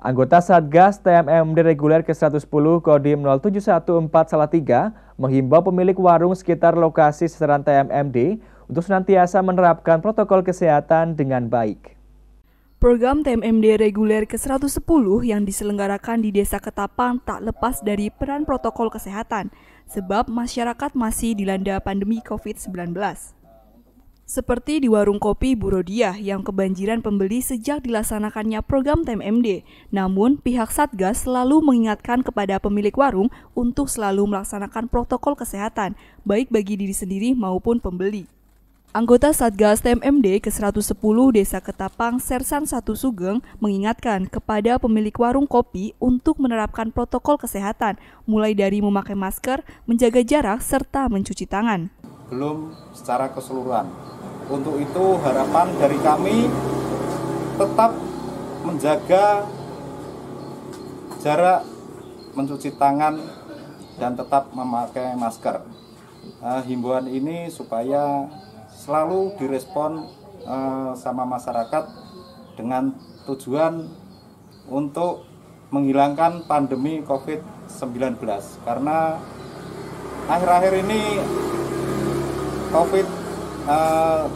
Anggota Satgas TMMD Reguler ke-110 Kodim 0714 Salatiga menghimbau pemilik warung sekitar lokasi sasaran TMMD untuk senantiasa menerapkan protokol kesehatan dengan baik. Program TMMD Reguler ke-110 yang diselenggarakan di Desa Ketapang tak lepas dari peran protokol kesehatan sebab masyarakat masih dilanda pandemi COVID-19. Seperti di warung kopi Burodiah yang kebanjiran pembeli sejak dilaksanakannya program TMMD. Namun, pihak Satgas selalu mengingatkan kepada pemilik warung untuk selalu melaksanakan protokol kesehatan, baik bagi diri sendiri maupun pembeli. Anggota Satgas TMMD ke-110 Desa Ketapang Sersan Satu Sugeng mengingatkan kepada pemilik warung kopi untuk menerapkan protokol kesehatan, mulai dari memakai masker, menjaga jarak, serta mencuci tangan belum secara keseluruhan. Untuk itu harapan dari kami tetap menjaga jarak, mencuci tangan, dan tetap memakai masker. Uh, himbauan ini supaya selalu direspon uh, sama masyarakat dengan tujuan untuk menghilangkan pandemi COVID-19 karena akhir-akhir ini COVID uh,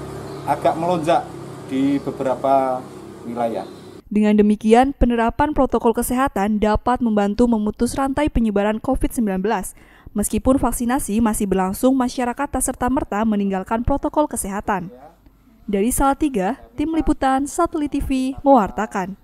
agak melonjak di beberapa wilayah. Dengan demikian, penerapan protokol kesehatan dapat membantu memutus rantai penyebaran COVID-19. Meskipun vaksinasi masih berlangsung, masyarakat tak serta-merta meninggalkan protokol kesehatan. Dari Salatiga, Tim Liputan Satelit TV mewartakan.